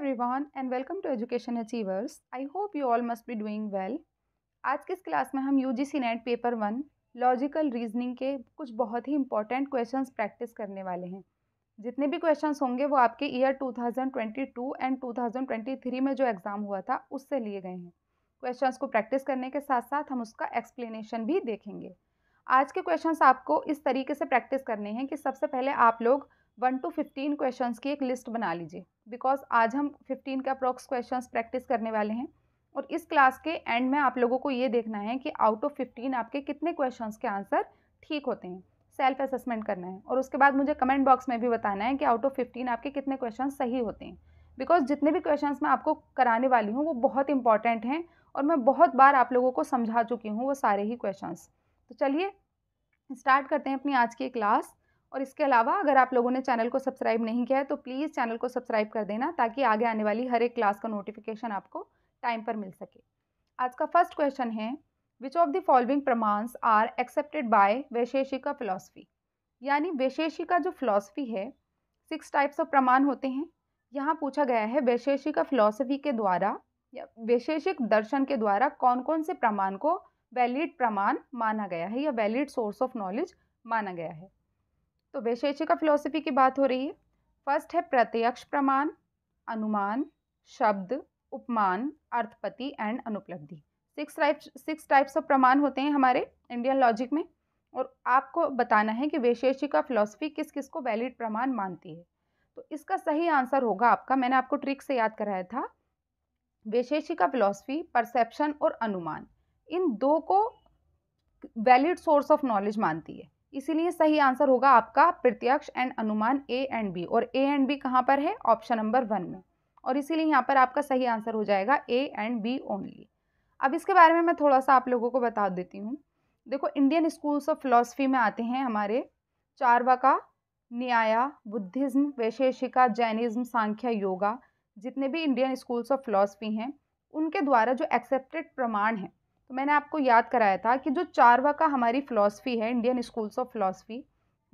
Everyone and welcome to education achievers I hope you all must be doing well आज के इस class में हम U G C NET paper one logical reasoning के कुछ बहुत ही इंपॉर्टेंट क्वेश्चंस प्रैक्टिस करने वाले हैं जितने भी क्वेश्चंस होंगे वो आपके ईयर 2022 एंड 2023 में जो एग्ज़ाम हुआ था उससे लिए गए हैं क्वेश्चन को प्रैक्टिस करने के साथ साथ हम उसका एक्सप्लेनेशन भी देखेंगे आज के क्वेश्चन आपको इस तरीके से प्रैक्टिस करने हैं कि सबसे पहले आप लोग वन टू फिफ्टीन क्वेश्चन की एक लिस्ट बना लीजिए बिकॉज आज हम 15 के अप्रॉक्स क्वेश्चंस प्रैक्टिस करने वाले हैं और इस क्लास के एंड में आप लोगों को ये देखना है कि आउट ऑफ 15 आपके कितने क्वेश्चंस के आंसर ठीक होते हैं सेल्फ असेसमेंट करना है और उसके बाद मुझे कमेंट बॉक्स में भी बताना है कि आउट ऑफ फिफ्टीन आपके कितने क्वेश्चन सही होते हैं बिकॉज जितने भी क्वेश्चन मैं आपको कराने वाली हूँ वो बहुत इंपॉर्टेंट हैं और मैं बहुत बार आप लोगों को समझा चुकी हूँ वो सारे ही क्वेश्चन तो चलिए स्टार्ट करते हैं अपनी आज की क्लास और इसके अलावा अगर आप लोगों ने चैनल को सब्सक्राइब नहीं किया है तो प्लीज़ चैनल को सब्सक्राइब कर देना ताकि आगे आने वाली हर एक क्लास का नोटिफिकेशन आपको टाइम पर मिल सके आज का फर्स्ट क्वेश्चन है विच ऑफ द फॉलोइंग प्रमाण्स are accepted by Vaisheshika philosophy यानी वैशेषिका जो फिलॉसफी है सिक्स टाइप्स ऑफ प्रमाण होते हैं यहाँ पूछा गया है वैशेषिका फिलॉसफी के द्वारा या वैशेषिक दर्शन के द्वारा कौन कौन से प्रमाण को वैलिड प्रमाण माना गया है या वैलिड सोर्स ऑफ नॉलेज माना गया है तो वैशेषिका फिलोसफी की बात हो रही है फर्स्ट है प्रत्यक्ष प्रमाण अनुमान शब्द उपमान अर्थपति एंड अनुपलब्धि six types six types of प्रमाण होते हैं हमारे इंडियन लॉजिक में और आपको बताना है कि वैशेषिका फिलोसफी किस किस को वैलिड प्रमाण मानती है तो इसका सही आंसर होगा आपका मैंने आपको ट्रिक से याद कराया था वैशेषिका फिलोसफी परसेप्शन और अनुमान इन दो को वैलिड सोर्स ऑफ नॉलेज मानती है इसीलिए सही आंसर होगा आपका प्रत्यक्ष एंड अनुमान ए एंड बी और ए एंड बी कहाँ पर है ऑप्शन नंबर वन में और इसीलिए यहाँ पर आपका सही आंसर हो जाएगा ए एंड बी ओनली अब इसके बारे में मैं थोड़ा सा आप लोगों को बता देती हूँ देखो इंडियन स्कूल्स ऑफ फिलोसफी में आते हैं हमारे चारवाका न्याया बुद्धिज्म वैशेषिका जैनिज्म सांख्य योगा जितने भी इंडियन स्कूल्स ऑफ फिलोसफी हैं उनके द्वारा जो एक्सेप्टेड प्रमाण हैं तो मैंने आपको याद कराया था कि जो चारवा का हमारी फ़िलासफ़ी है इंडियन स्कूल्स ऑफ फिलासफ़ी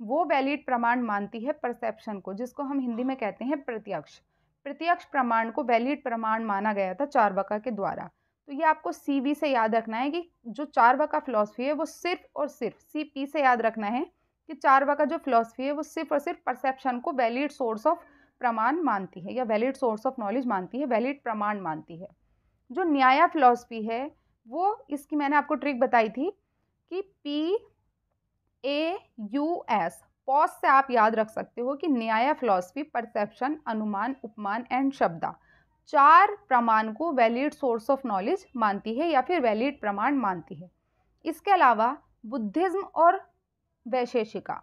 वो वैलिड प्रमाण मानती है परसेप्शन को जिसको हम हिंदी में कहते हैं प्रत्यक्ष प्रत्यक्ष प्रमाण को वैलिड प्रमाण माना गया था चारवाका के द्वारा तो ये आपको सी वी से याद रखना है कि जो चारवाका फ़िलासफ़ी है वो सिर्फ और सिर्फ सी पी से याद रखना है कि चारवा का जो फिलोसफी है वो सिर्फ और सिर्फ परसेप्शन को वैलिड सोर्स ऑफ प्रमाण मानती है या वैलिड सोर्स ऑफ नॉलेज मानती है वैलिड प्रमाण मानती है जो न्याया फिलोसफी है वो इसकी मैंने आपको ट्रिक बताई थी कि P A U S pause से आप याद रख सकते हो कि न्याय फिलॉसफी परसेप्शन अनुमान उपमान एंड शब्दा चार प्रमाण को वैलिड सोर्स ऑफ नॉलेज मानती है या फिर वैलिड प्रमाण मानती है इसके अलावा बुद्धिज्म और वैशेषिका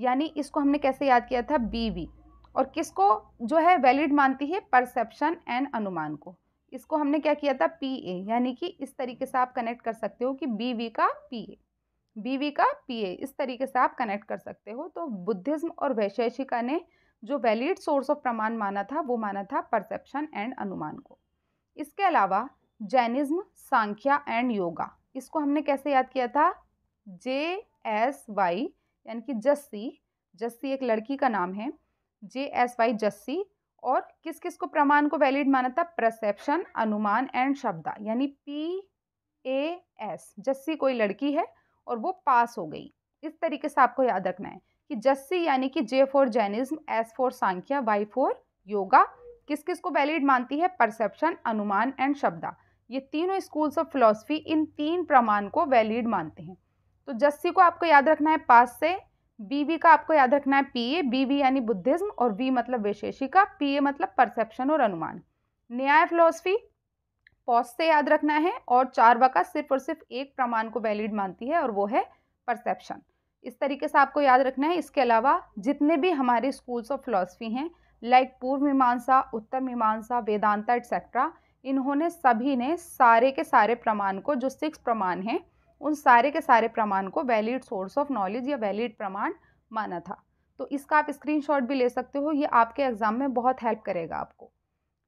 यानी इसको हमने कैसे याद किया था बीवी और किसको जो है वैलिड मानती है परसेप्शन एंड अनुमान को इसको हमने क्या किया था पी ए यानी कि इस तरीके से आप कनेक्ट कर सकते हो कि बी वी का पी ए बी वी का पी ए इस तरीके से आप कनेक्ट कर सकते हो तो बुद्धिज्म और वैशेषिका ने जो वैलिड सोर्स ऑफ प्रमाण माना था वो माना था परसेप्शन एंड अनुमान को इसके अलावा जैनिज्म सांख्या एंड योगा इसको हमने कैसे याद किया था जे एस वाई यानी कि जस्सी जस्सी एक लड़की का नाम है जे एस वाई जस्सी और किस किस को प्रमाण को वैलिड माना था प्रसेप्शन अनुमान एंड शब्दा यानी पी ए एस जस्सी कोई लड़की है और वो पास हो गई इस तरीके से आपको याद रखना है कि जस्सी यानी कि J for Jainism S for Samkhya Y for Yoga किस किस को वैलिड मानती है परसेप्शन अनुमान एंड शब्दा ये तीनों स्कूल्स ऑफ फिलोसफी इन तीन प्रमाण को वैलिड मानते हैं तो जस्सी को आपको याद रखना है पास से बीवी का आपको याद रखना है पीए बीवी यानी बुद्धिज्म और वी मतलब विशेषिका पीए मतलब परसेप्शन और अनुमान न्याय फिलोसफी पॉस से याद रखना है और चार का सिर्फ और सिर्फ एक प्रमाण को वैलिड मानती है और वो है परसेप्शन इस तरीके से आपको याद रखना है इसके अलावा जितने भी हमारे स्कूल्स ऑफ फिलोसफी हैं लाइक पूर्व मीमांसा उत्तर मीमांसा वेदांता एट्सेट्रा इन्होंने सभी ने सारे के सारे प्रमाण को जो सिक्स प्रमाण हैं उन सारे के सारे प्रमाण को वैलिड सोर्स ऑफ नॉलेज या वैलिड प्रमाण माना था तो इसका आप स्क्रीनशॉट भी ले सकते हो ये आपके एग्ज़ाम में बहुत हेल्प करेगा आपको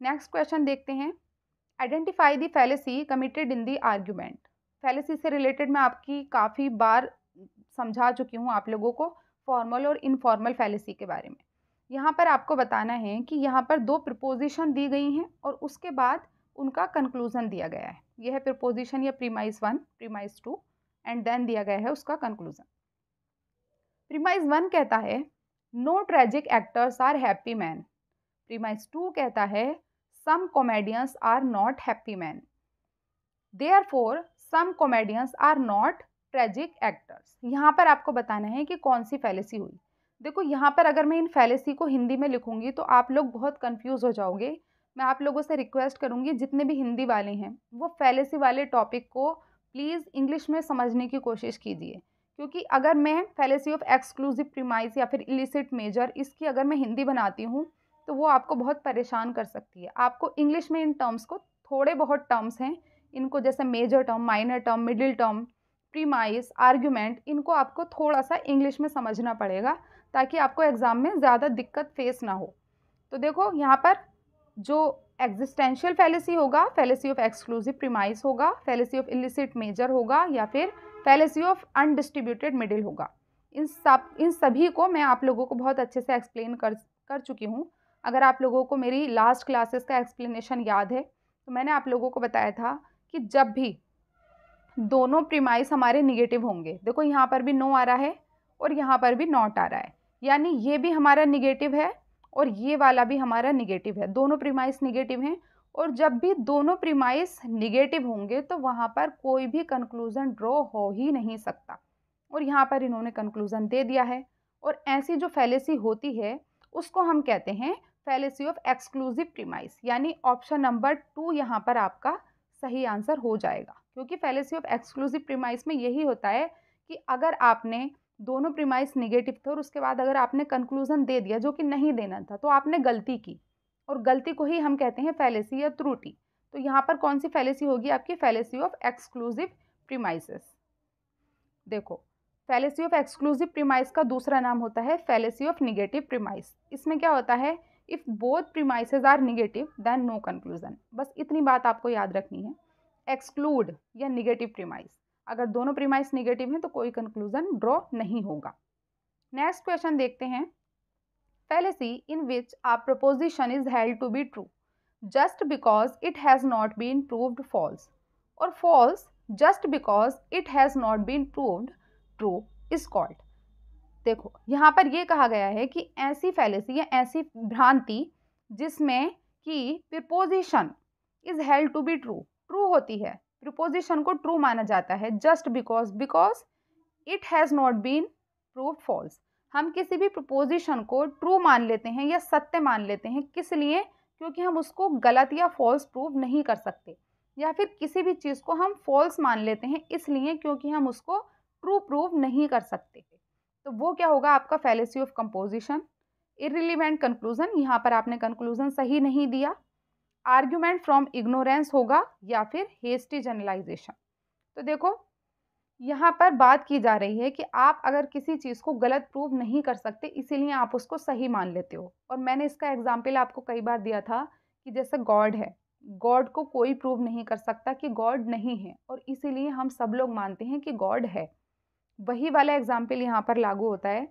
नेक्स्ट क्वेश्चन देखते हैं identify the fallacy committed in the argument fallacy से रिलेटेड मैं आपकी काफ़ी बार समझा चुकी हूँ आप लोगों को फॉर्मल और इनफॉर्मल फैलेसी के बारे में यहाँ पर आपको बताना है कि यहाँ पर दो प्रपोजिशन दी गई हैं और उसके बाद उनका कंक्लूज़न दिया गया है यह है प्रपोजिशन या premise one premise two and then दिया गया है उसका कंक्लूज़न प्रीमाइज वन कहता है no tragic actors are happy men premise two कहता है some comedians are not happy men therefore some comedians are not tragic actors यहाँ पर आपको बताना है कि कौन सी फैलेसी हुई देखो यहाँ पर अगर मैं इन फैलेसी को हिंदी में लिखूंगी तो आप लोग बहुत कंफ्यूज हो जाओगे मैं आप लोगों से रिक्वेस्ट करूँगी जितने भी हिंदी वाले हैं वो फैलेसी वाले टॉपिक को प्लीज़ इंग्लिश में समझने की कोशिश कीजिए क्योंकि अगर मैं फैलेसी ऑफ एक्सक्लूसिव प्रीमाइस या फिर इलिसिट मेजर इसकी अगर मैं हिंदी बनाती हूँ तो वो आपको बहुत परेशान कर सकती है आपको इंग्लिश में इन टर्म्स को थोड़े बहुत टर्म्स हैं इनको जैसे major term minor term middle term premise argument इनको आपको थोड़ा सा इंग्लिश में समझना पड़ेगा ताकि आपको एग्ज़ाम में ज़्यादा दिक्कत फेस ना हो तो देखो यहाँ पर जो एग्जिस्टेंशियल फैलेसी होगा फैलेसी ऑफ एक्सक्लूसिव प्रीमाइस होगा फैलेसी ऑफ इलिसिट मेजर होगा या फिर फैलेसी ऑफ अनडिस्ट्रीब्यूटेड मिडिल होगा इन सब इन सभी को मैं आप लोगों को बहुत अच्छे से एक्सप्लेन कर कर चुकी हूँ अगर आप लोगों को मेरी लास्ट क्लासेस का एक्सप्लेनेशन याद है तो मैंने आप लोगों को बताया था कि जब भी दोनों प्रीमाइस हमारे निगेटिव होंगे देखो यहाँ पर भी नो आ रहा है और यहाँ पर भी नॉट आ रहा है यानी ये भी हमारा निगेटिव है और ये वाला भी हमारा निगेटिव है दोनों प्रीमाइस निगेटिव हैं और जब भी दोनों प्रीमाइस निगेटिव होंगे तो वहाँ पर कोई भी कंक्लूज़न ड्रॉ हो ही नहीं सकता और यहाँ पर इन्होंने कंक्लूज़न दे दिया है और ऐसी जो फैलेसी होती है उसको हम कहते हैं फैलेसी ऑफ एक्सक्लूसिव प्रीमाइस यानी ऑप्शन नंबर टू यहाँ पर आपका सही आंसर हो जाएगा क्योंकि फैलेसी ऑफ एक्सक्लूसिव प्रीमाइस में यही होता है कि अगर आपने दोनों प्रीमाइस निगेटिव थे और उसके बाद अगर आपने कंक्लूज़न दे दिया जो कि नहीं देना था तो आपने गलती की और गलती को ही हम कहते हैं फैलेसी या त्रुटि तो यहाँ पर कौन सी फैलेसी होगी आपकी फैलेसी ऑफ एक्सक्लूसिव प्रीमाइसेस देखो फैलेसी ऑफ एक्सक्लूसिव प्रीमाइस का दूसरा नाम होता है फैलेसी ऑफ निगेटिव प्रीमाइस इसमें क्या होता है if both premises are negative then no conclusion बस इतनी बात आपको याद रखनी है एक्सक्लूड या निगेटिव प्रीमाइस अगर दोनों प्रीमाइस निगेटिव हैं तो कोई कंक्लूजन ड्रॉ नहीं होगा नेक्स्ट क्वेश्चन देखते हैं fallacy in which a proposition is held to be true just because it has not been proved false और false just because it has not been proved true is called देखो यहाँ पर यह कहा गया है कि ऐसी फैलेसी या ऐसी भ्रांति जिसमें कि proposition is held to be true true होती है प्रिपोजिशन को ट्रू माना जाता है just because because it has not been prove false हम किसी भी प्रपोजिशन को ट्रू मान लेते हैं या सत्य मान लेते हैं किस लिए क्योंकि हम उसको गलत या फॉल्स प्रूव नहीं कर सकते या फिर किसी भी चीज़ को हम फॉल्स मान लेते हैं इसलिए क्योंकि हम उसको ट्रू प्रूव नहीं कर सकते तो वो क्या होगा आपका fallacy of composition irrelevant conclusion यहाँ पर आपने कंक्लूज़न सही नहीं दिया आर्ग्यूमेंट फ्रॉम इग्नोरेंस होगा या फिर हेस्टी जनरलाइजेशन तो देखो यहाँ पर बात की जा रही है कि आप अगर किसी चीज़ को गलत प्रूव नहीं कर सकते इसीलिए आप उसको सही मान लेते हो और मैंने इसका एग्जाम्पल आपको कई बार दिया था कि जैसे गॉड है गॉड को कोई प्रूव नहीं कर सकता कि गॉड नहीं है और इसीलिए हम सब लोग मानते हैं कि गॉड है वही वाला एग्जाम्पल यहाँ पर लागू होता है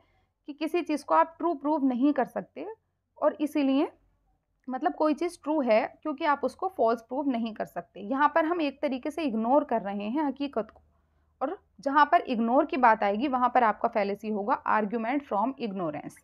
कि किसी चीज़ को आप ट्रू प्रूव नहीं कर सकते और इसीलिए मतलब कोई चीज़ ट्रू है क्योंकि आप उसको फॉल्स प्रूव नहीं कर सकते यहाँ पर हम एक तरीके से इग्नोर कर रहे हैं हकीकत को और जहाँ पर इग्नोर की बात आएगी वहाँ पर आपका फैलेसी होगा आर्ग्यूमेंट फ्रॉम इग्नोरेंस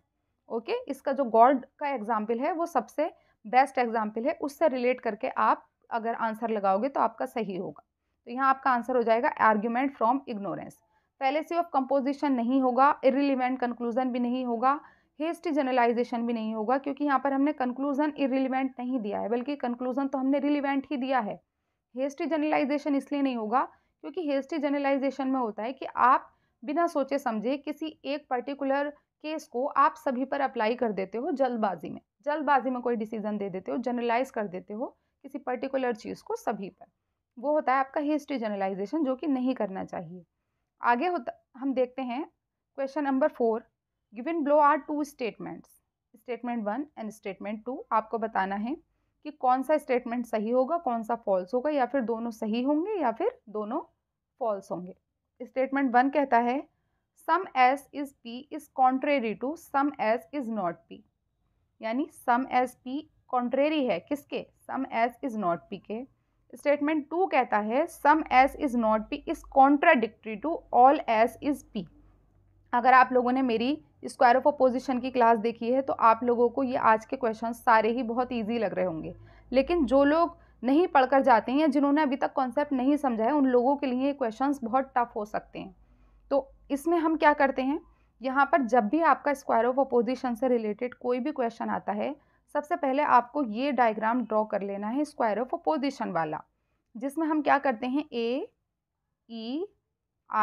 ओके इसका जो गॉड का एग्जाम्पल है वो सबसे बेस्ट एग्जाम्पल है उससे रिलेट करके आप अगर आंसर लगाओगे तो आपका सही होगा तो यहाँ आपका आंसर हो जाएगा argument from ignorance fallacy of composition नहीं होगा इरिलीवेंट कंक्लूजन भी नहीं होगा हेस्ट जनरलाइजेशन भी नहीं होगा क्योंकि यहाँ पर हमने कंक्लूजन इरिलीवेंट नहीं दिया है बल्कि कंक्लूजन तो हमने रिलीवेंट ही दिया है हेस्ट जनरलाइजेशन इसलिए नहीं होगा क्योंकि हेस्ट जनरलाइजेशन में होता है कि आप बिना सोचे समझे किसी एक पर्टिकुलर केस को आप सभी पर अप्लाई कर देते हो जल्दबाजी में जल्दबाजी में कोई डिसीजन दे देते हो जनरलाइज कर देते हो किसी पर्टिकुलर चीज़ को सभी पर वो होता है आपका हिस्ट्री जनरलाइजेशन जो कि नहीं करना चाहिए आगे होता हम देखते हैं question number four given below are two statements statement one and statement two आपको बताना है कि कौन सा स्टेटमेंट सही होगा कौन सा फॉल्स होगा या फिर दोनों सही होंगे या फिर दोनों फॉल्स होंगे स्टेटमेंट वन कहता है some S is P is contrary to some S is not P यानी सम एस पी कॉन्ट्रेरी है किसके some S is not P के स्टेटमेंट टू कहता है some S is not P is contradictory to all S is P अगर आप लोगों ने मेरी स्क्वायर ऑफ अपोजिशन की क्लास देखी है तो आप लोगों को ये आज के क्वेश्चन सारे ही बहुत ईजी लग रहे होंगे लेकिन जो लोग नहीं पढ़कर जाते हैं या जिन्होंने अभी तक कॉन्सेप्ट नहीं समझा है उन लोगों के लिए क्वेश्चंस बहुत टफ हो सकते हैं तो इसमें हम क्या करते हैं यहाँ पर जब भी आपका स्क्वायर ऑफ अपोजिशन से रिलेटेड कोई भी क्वेश्चन आता है सबसे पहले आपको ये डायग्राम ड्रॉ कर लेना है स्क्वायर ऑफ अपोजिशन वाला जिसमें हम क्या करते हैं ए ई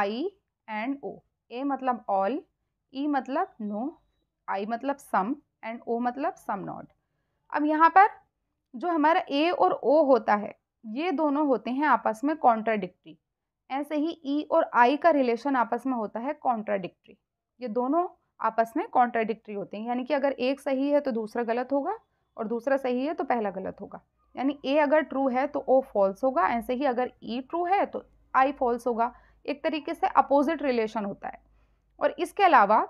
आई एंड ओ ए मतलब ऑल ई e मतलब नो आई मतलब सम एंड ओ मतलब सम नॉट अब यहाँ पर जो हमारा ए और ओ होता है ये दोनों होते हैं आपस में कॉन्ट्राडिक्ट्री ऐसे ही ई e और आई का रिलेशन आपस में होता है कॉन्ट्राडिक्ट्री ये दोनों आपस में कॉन्ट्राडिक्ट्री होते हैं यानी कि अगर एक सही है तो दूसरा गलत होगा और दूसरा सही है तो पहला गलत होगा यानी ए अगर ट्रू है तो ओ फॉल्स होगा ऐसे ही अगर ई e ट्रू है तो आई फॉल्स होगा एक तरीके से अपोजिट रिलेशन होता है और इसके अलावा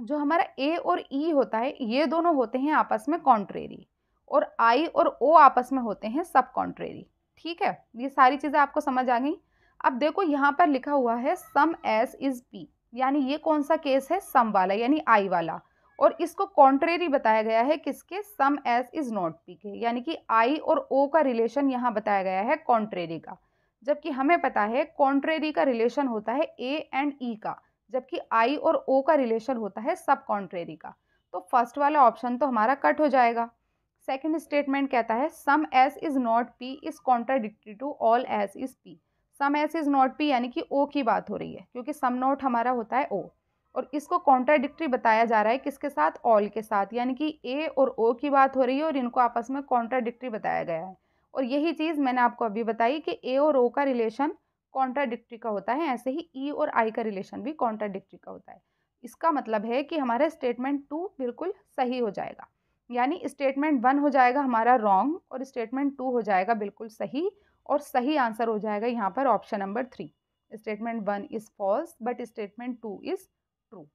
जो हमारा ए और ई e होता है ये दोनों होते हैं आपस में कॉन्ट्रेरी और आई और ओ आपस में होते हैं सब कॉन्ट्रेरी ठीक है ये सारी चीज़ें आपको समझ आ गई अब देखो यहाँ पर लिखा हुआ है सम एस इज़ पी यानी ये कौन सा केस है सम वाला यानी आई वाला और इसको कॉन्ट्रेरी बताया गया है किसके some S is not P के यानी कि आई और ओ का रिलेशन यहाँ बताया गया है कॉन्ट्रेरी का जबकि हमें पता है कॉन्ट्रेरी का रिलेशन होता है ए एंड ई e का जबकि आई और ओ का रिलेशन होता है सब कॉन्ट्रेरी का तो फर्स्ट वाला ऑप्शन तो हमारा कट हो जाएगा सेकेंड स्टेटमेंट कहता है some S is not P is contradictory to all S is P some S is not P यानी कि ओ की बात हो रही है क्योंकि सम नॉट हमारा होता है ओ और इसको कॉन्ट्राडिक्ट्री बताया जा रहा है किसके साथ ऑल के साथ यानी कि ए और ओ की बात हो रही है और इनको आपस में कॉन्ट्राडिक्ट्री बताया गया है और यही चीज़ मैंने आपको अभी बताई कि ए और ओ का रिलेशन कॉन्ट्राडिक्ट्री का होता है ऐसे ही ई e और आई का रिलेशन भी कॉन्ट्राडिक्ट्री का होता है इसका मतलब है कि हमारा स्टेटमेंट टू बिल्कुल सही हो जाएगा यानी स्टेटमेंट वन हो जाएगा हमारा रॉन्ग और स्टेटमेंट टू हो जाएगा बिल्कुल सही और सही आंसर हो जाएगा यहाँ पर option number three statement one is false but statement two is true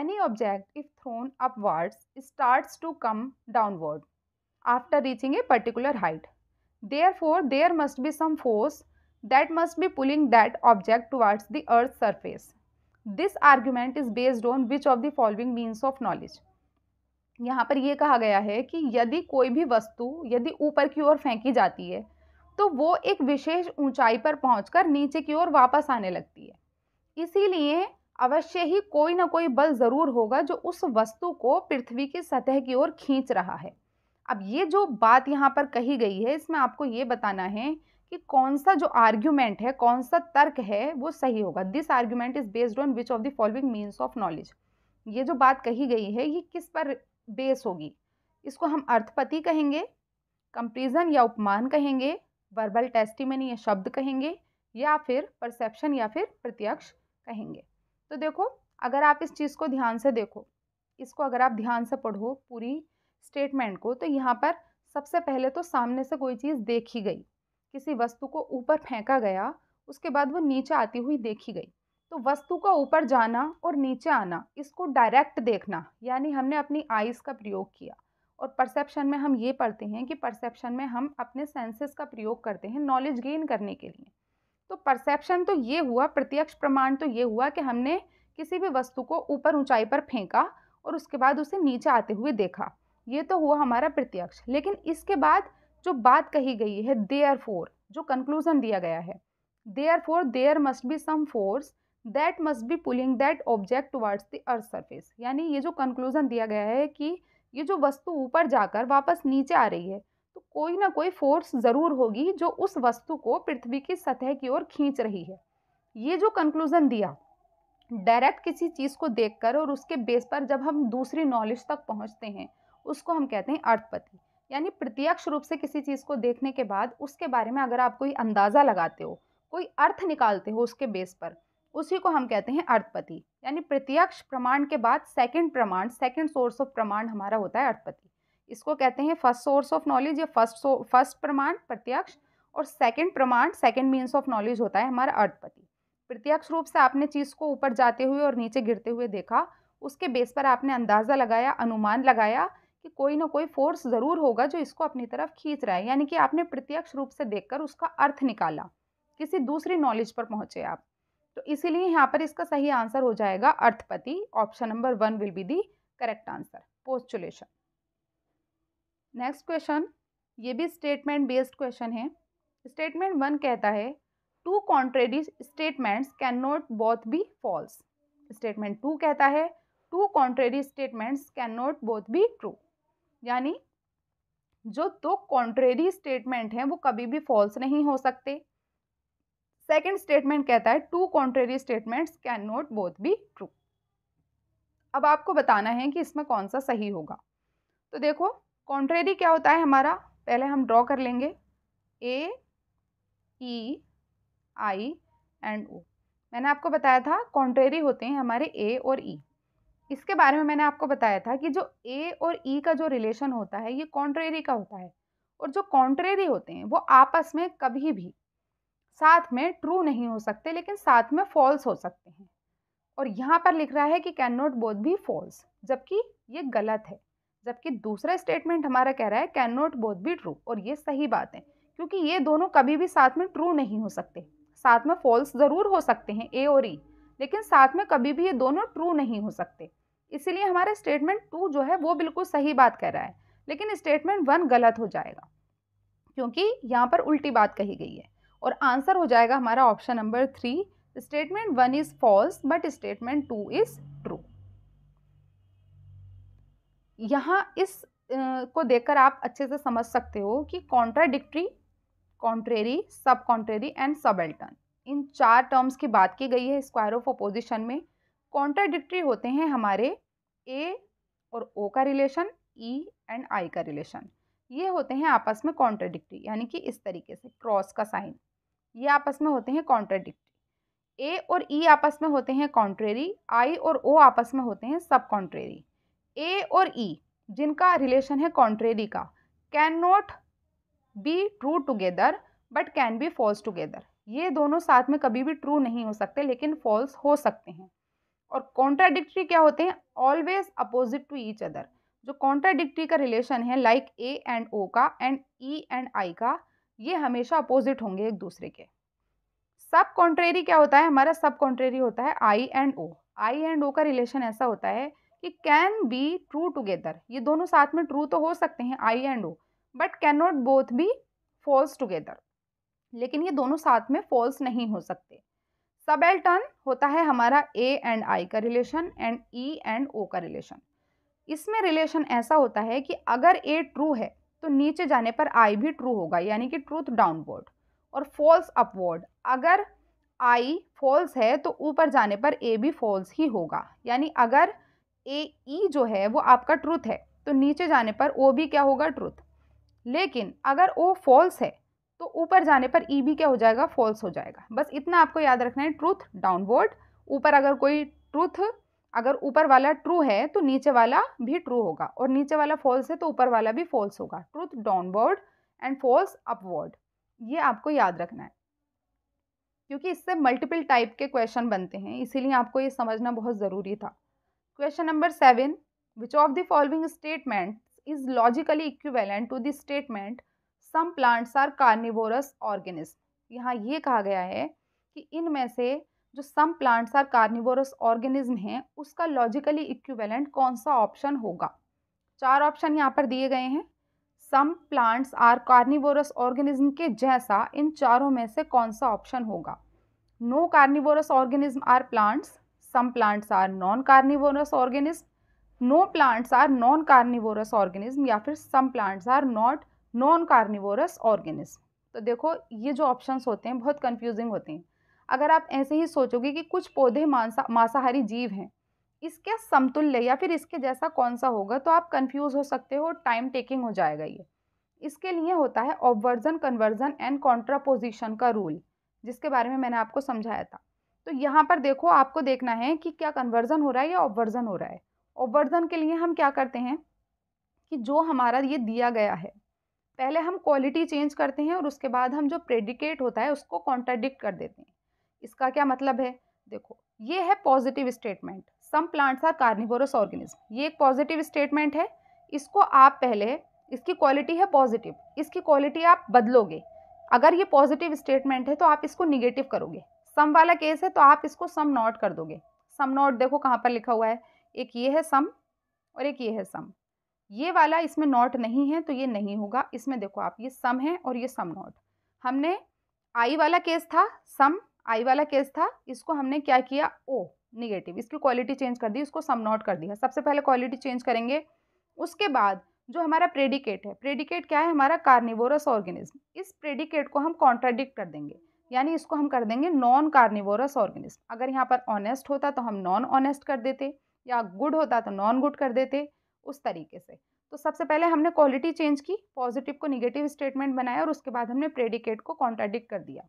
any object if thrown upwards starts to come downward after reaching a particular height therefore there must be some force that must be pulling that object towards the earth's surface this argument is based on which of the following means of knowledge यहाँ पर यह कहा गया है कि यदि कोई भी वस्तु यदि ऊपर की ओर फेंकी जाती है तो वो एक विशेष ऊंचाई पर पहुंचकर नीचे की ओर वापस आने लगती है इसीलिए अवश्य ही कोई ना कोई बल ज़रूर होगा जो उस वस्तु को पृथ्वी की सतह की ओर खींच रहा है अब ये जो बात यहाँ पर कही गई है इसमें आपको ये बताना है कि कौन सा जो आर्ग्यूमेंट है कौन सा तर्क है वो सही होगा this argument is based on which of the following means of knowledge ये जो बात कही गई है ये किस पर बेस होगी इसको हम अर्थपति कहेंगे कंपेरिजन या उपमान कहेंगे वर्बल टेस्टिमनी या शब्द कहेंगे या फिर परसेप्शन या फिर प्रत्यक्ष कहेंगे तो देखो अगर आप इस चीज़ को ध्यान से देखो इसको अगर आप ध्यान से पढ़ो पूरी स्टेटमेंट को तो यहाँ पर सबसे पहले तो सामने से कोई चीज़ देखी गई किसी वस्तु को ऊपर फेंका गया उसके बाद वो नीचे आती हुई देखी गई तो वस्तु का ऊपर जाना और नीचे आना इसको डायरेक्ट देखना यानी हमने अपनी आइज़ का प्रयोग किया और परसेप्शन में हम ये पढ़ते हैं कि परसेप्शन में हम अपने सेंसेस का प्रयोग करते हैं नॉलेज गेन करने के लिए तो परसेप्शन तो ये हुआ प्रत्यक्ष प्रमाण तो ये हुआ कि हमने किसी भी वस्तु को ऊपर ऊंचाई पर फेंका और उसके बाद उसे नीचे आते हुए देखा ये तो हुआ हमारा प्रत्यक्ष लेकिन इसके बाद जो बात कही गई है देयर फोर जो कंक्लूजन दिया गया है therefore there must be some force that must be pulling that object towards the earth surface यानी ये जो कंक्लूजन दिया गया है कि ये जो वस्तु ऊपर जाकर वापस नीचे आ रही है तो कोई ना कोई फोर्स ज़रूर होगी जो उस वस्तु को पृथ्वी की सतह की ओर खींच रही है ये जो कंक्लूज़न दिया डायरेक्ट किसी चीज़ को देखकर और उसके बेस पर जब हम दूसरी नॉलेज तक पहुँचते हैं उसको हम कहते हैं अर्थपति यानी प्रत्यक्ष रूप से किसी चीज़ को देखने के बाद उसके बारे में अगर आप कोई अंदाज़ा लगाते हो कोई अर्थ निकालते हो उसके बेस पर उसी को हम कहते हैं अर्थपति यानी प्रत्यक्ष प्रमाण के बाद सेकंड प्रमाण सेकंड सोर्स ऑफ प्रमाण हमारा होता है अर्थपति इसको कहते हैं फर्स्ट सोर्स ऑफ नॉलेज या फर्स्ट फर्स्ट प्रमाण प्रत्यक्ष और सेकंड प्रमाण सेकंड मीन्स ऑफ नॉलेज होता है हमारा अर्थपति प्रत्यक्ष रूप से आपने चीज़ को ऊपर जाते हुए और नीचे गिरते हुए देखा उसके बेस पर आपने अंदाज़ा लगाया अनुमान लगाया कि कोई ना कोई फोर्स ज़रूर होगा जो इसको अपनी तरफ खींच रहा है यानी कि आपने प्रत्यक्ष रूप से देखकर उसका अर्थ निकाला किसी दूसरी नॉलेज पर पहुंचे आप तो इसीलिए यहाँ पर इसका सही आंसर हो जाएगा अर्थपति option number one will be the correct answer postulation next question ये भी स्टेटमेंट बेस्ड क्वेश्चन है स्टेटमेंट वन कहता है two contrary statements cannot both be false statement two कहता है two contrary statements cannot both be true यानी जो दो कॉन्ट्रेरी स्टेटमेंट हैं वो कभी भी फॉल्स नहीं हो सकते सेकंड स्टेटमेंट कहता है two contrary statements cannot both be true अब आपको बताना है कि इसमें कौन सा सही होगा तो देखो कॉन्ट्रेरी क्या होता है हमारा पहले हम ड्रॉ कर लेंगे ए ई आई एंड ओ मैंने आपको बताया था कॉन्ट्रेरी होते हैं हमारे ए और ई e. इसके बारे में मैंने आपको बताया था कि जो ए और ई e का जो रिलेशन होता है ये कॉन्ट्रेरी का होता है और जो कॉन्ट्रेरी होते हैं वो आपस में कभी भी साथ में ट्रू नहीं हो सकते लेकिन साथ में फॉल्स हो सकते हैं और यहाँ पर लिख रहा है कि cannot both be false जबकि ये गलत है जबकि दूसरा स्टेटमेंट हमारा कह रहा है cannot both be true और ये सही बात है क्योंकि ये दोनों कभी भी साथ में ट्रू नहीं हो सकते साथ में फॉल्स ज़रूर हो सकते हैं ए और ई e, लेकिन साथ में कभी भी ये दोनों ट्रू नहीं हो सकते इसीलिए हमारा स्टेटमेंट टू जो है वो बिल्कुल सही बात कह रहा है लेकिन स्टेटमेंट वन गलत हो जाएगा क्योंकि यहाँ पर उल्टी बात कही गई है और आंसर हो जाएगा हमारा option number three statement one is false but statement two is true यहाँ इस को देखकर आप अच्छे से समझ सकते हो कि contradictory contrary subcontrary and सब इन चार टर्म्स की बात की गई है स्क्वायर ऑफ अपोजिशन में कॉन्ट्राडिक्ट्री होते हैं हमारे ए और ओ का रिलेशन ई एंड आई का रिलेशन ये होते हैं आपस में कॉन्ट्राडिक्ट्री यानी कि इस तरीके से क्रॉस का साइन ये आपस में होते हैं कॉन्ट्राडिक्ट्री ए और ई e आपस में होते हैं कॉन्ट्रेरी आई और ओ आपस में होते हैं सब कॉन्ट्रेरी ए और ई e, जिनका रिलेशन है कॉन्ट्रेरी का cannot be true together but can be false together ये दोनों साथ में कभी भी ट्रू नहीं हो सकते लेकिन फॉल्स हो सकते हैं और कॉन्ट्राडिक्ट्री क्या होते हैं always opposite to each other जो कॉन्ट्राडिक्ट्री का रिलेशन है लाइक ए एंड ओ का एंड ई एंड आई का ये हमेशा अपोजिट होंगे एक दूसरे के सब कॉन्ट्रेरी क्या होता है हमारा सब कॉन्ट्रेरी होता है आई and O I and O का रिलेशन ऐसा होता है कि कैन बी ट्रू टुगेदर ये दोनों साथ में ट्रू तो हो सकते हैं I and O but cannot both be false together लेकिन ये दोनों साथ में फॉल्स नहीं हो सकते सबेल्टन होता है हमारा ए एंड आई का relation and E and O का रिलेशन इसमें रिलेशन ऐसा होता है कि अगर ए ट्रू है तो नीचे जाने पर आई भी ट्रू होगा यानी कि ट्रूथ डाउनवर्ड और फॉल्स अपवर्ड अगर आई फॉल्स है तो ऊपर जाने पर ए भी फॉल्स ही होगा यानी अगर ए ई जो है वो आपका ट्रूथ है तो नीचे जाने पर ओ भी क्या होगा ट्रूथ लेकिन अगर ओ फॉल्स है तो ऊपर जाने पर ई e भी क्या हो जाएगा फॉल्स हो जाएगा बस इतना आपको याद रखना है ट्रूथ डाउनवर्ड ऊपर अगर कोई ट्रूथ अगर ऊपर वाला ट्रू है तो नीचे वाला भी ट्रू होगा और नीचे वाला फॉल्स है तो ऊपर वाला भी फॉल्स होगा truth downward and false upward ये आपको याद रखना है क्योंकि इससे मल्टीपल टाइप के क्वेश्चन बनते हैं इसीलिए आपको ये समझना बहुत ज़रूरी था question number seven which of the following statement is logically equivalent to the statement some plants are carnivorous organism यहाँ ये कहा गया है कि इनमें से जो some plants are carnivorous organism हैं उसका लॉजिकली इक्विवेलेंट कौन सा ऑप्शन होगा चार ऑप्शन यहाँ पर दिए गए हैं some plants are carnivorous organism के जैसा इन चारों में से कौन सा ऑप्शन होगा no carnivorous organism are plants some plants are non carnivorous organism no plants are non carnivorous organism या फिर some plants are not non carnivorous organism तो देखो ये जो ऑप्शंस होते हैं बहुत कंफ्यूजिंग होते हैं अगर आप ऐसे ही सोचोगे कि कुछ पौधे मांसा मांसाहारी जीव हैं इसके समतुल्य या फिर इसके जैसा कौन सा होगा तो आप कंफ्यूज हो सकते हो टाइम टेकिंग हो जाएगा ये इसके लिए होता है ऑब्वर्जन कन्वर्जन एंड कॉन्ट्रापोजिशन का रूल जिसके बारे में मैंने आपको समझाया था तो यहाँ पर देखो आपको देखना है कि क्या कन्वर्जन हो रहा है या ऑबवर्जन हो रहा है ऑब्वर्जन के लिए हम क्या करते हैं कि जो हमारा ये दिया गया है पहले हम क्वालिटी चेंज करते हैं और उसके बाद हम जो प्रेडिकेट होता है उसको कॉन्ट्राडिक्ट कर देते हैं इसका क्या मतलब है देखो ये है positive statement some plants are carnivorous organism ये एक पॉजिटिव स्टेटमेंट है इसको आप पहले इसकी क्वालिटी है पॉजिटिव इसकी क्वालिटी आप बदलोगे अगर ये पॉजिटिव स्टेटमेंट है तो आप इसको निगेटिव करोगे सम वाला केस है तो आप इसको सम नॉट कर दोगे सम नॉट देखो कहाँ पर लिखा हुआ है एक ये है सम और एक ये है सम ये वाला इसमें नॉट नहीं है तो ये नहीं होगा इसमें देखो आप ये सम है और ये सम नॉट हमने आई वाला केस था सम आई वाला केस था इसको हमने क्या किया ओ निगेटिव इसकी क्वालिटी चेंज कर दी इसको सम नॉट कर दिया सबसे पहले क्वालिटी चेंज करेंगे उसके बाद जो हमारा प्रेडिकेट है प्रेडिकेट क्या है हमारा कार्निवोरस ऑर्गेनिज्म इस प्रेडिकेट को हम कॉन्ट्राडिक्ट कर देंगे यानी इसको हम कर देंगे नॉन कार्निवोरस ऑर्गेनिज्म अगर यहाँ पर ऑनेस्ट होता तो हम नॉन ऑनेस्ट कर देते या गुड होता तो नॉन गुड कर देते उस तरीके से तो सबसे पहले हमने क्वालिटी चेंज की पॉजिटिव को निगेटिव स्टेटमेंट बनाया और उसके बाद हमने प्रेडिकेट को कॉन्ट्राडिक कर दिया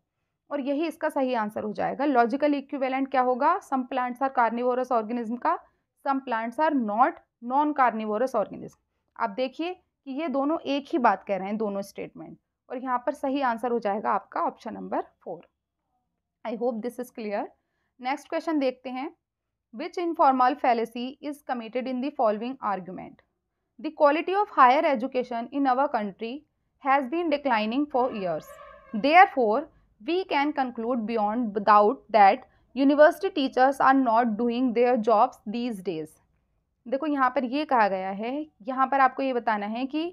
और यही इसका सही आंसर हो जाएगा लॉजिकल इक्विवेलेंट क्या होगा some plants are carnivorous organism का some plants are not non carnivorous organism आप देखिए कि ये दोनों एक ही बात कह रहे हैं दोनों स्टेटमेंट और यहाँ पर सही आंसर हो जाएगा आपका option number four I hope this is clear next question देखते हैं which informal fallacy is committed in the following argument the quality of higher education in our country has been declining for years therefore we can conclude beyond doubt that university teachers are not doing their jobs these days देखो यहाँ पर ये कहा गया है यहाँ पर आपको ये बताना है कि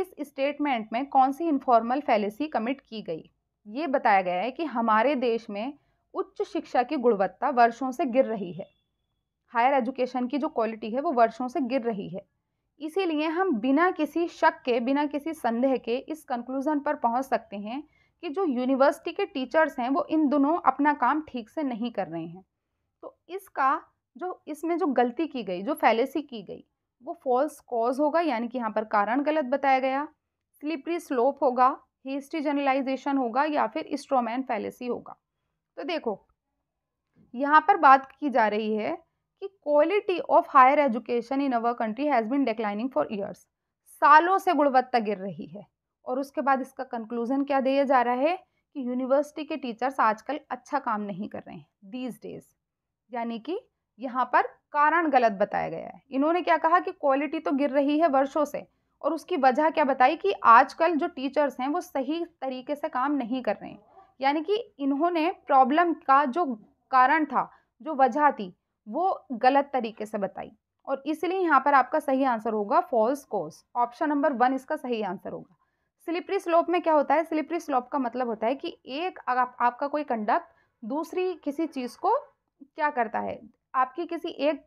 इस स्टेटमेंट में कौन सी इनफॉर्मल फैलेसी कमिट की गई ये बताया गया है कि हमारे देश में उच्च शिक्षा की गुणवत्ता वर्षों से गिर रही है हायर एजुकेशन की जो क्वालिटी है वो वर्षों से गिर रही है इसीलिए हम बिना किसी शक के बिना किसी संदेह के इस कंक्लूज़न पर पहुंच सकते हैं कि जो यूनिवर्सिटी के टीचर्स हैं वो इन दोनों अपना काम ठीक से नहीं कर रहे हैं तो इसका जो इसमें जो गलती की गई जो फैलेसी की गई वो फॉल्स कॉज होगा यानी कि यहाँ पर कारण गलत बताया गया स्लिपरी स्लोप होगा हिस्ट्री जनरलाइजेशन होगा या फिर स्ट्रोमैन फैलेसी होगा तो देखो यहाँ पर बात की जा रही है कि quality of higher education in our country has been declining for years सालों से गुणवत्ता गिर रही है और उसके बाद इसका कंक्लूजन क्या दिया जा रहा है कि यूनिवर्सिटी के टीचर्स आजकल अच्छा काम नहीं कर रहे हैं दीज डेज यानी कि यहाँ पर कारण गलत बताया गया है इन्होंने क्या कहा कि क्वालिटी तो गिर रही है वर्षों से और उसकी वजह क्या बताई कि आजकल जो टीचर्स हैं वो सही तरीके से काम नहीं कर रहे हैं यानी कि इन्होंने प्रॉब्लम का जो कारण था जो वजह थी वो गलत तरीके से बताई और इसलिए यहाँ पर आपका सही आंसर होगा false cause option number one इसका सही आंसर होगा स्लिपरी स्लोप में क्या होता है स्लिपरी स्लोप का मतलब होता है कि एक आप, आपका कोई कंडक्ट दूसरी किसी चीज़ को क्या करता है आपकी किसी एक